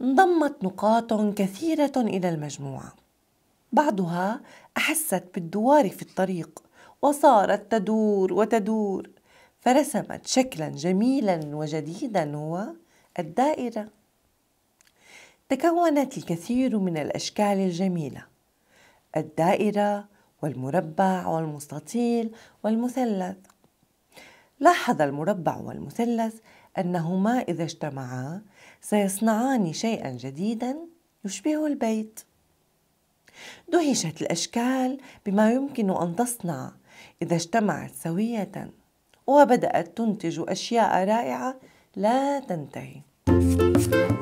انضمت نقاط كثيرة إلى المجموعة بعضها أحست بالدوار في الطريق وصارت تدور وتدور فرسمت شكلا جميلا وجديدا هو الدائرة تكونت الكثير من الأشكال الجميلة الدائرة والمربع والمستطيل والمثلث لاحظ المربع والمثلث أنهما إذا اجتمعا سيصنعان شيئا جديدا يشبه البيت دهشت الأشكال بما يمكن أن تصنع إذا اجتمعت سوية وبدأت تنتج أشياء رائعة لا تنتهي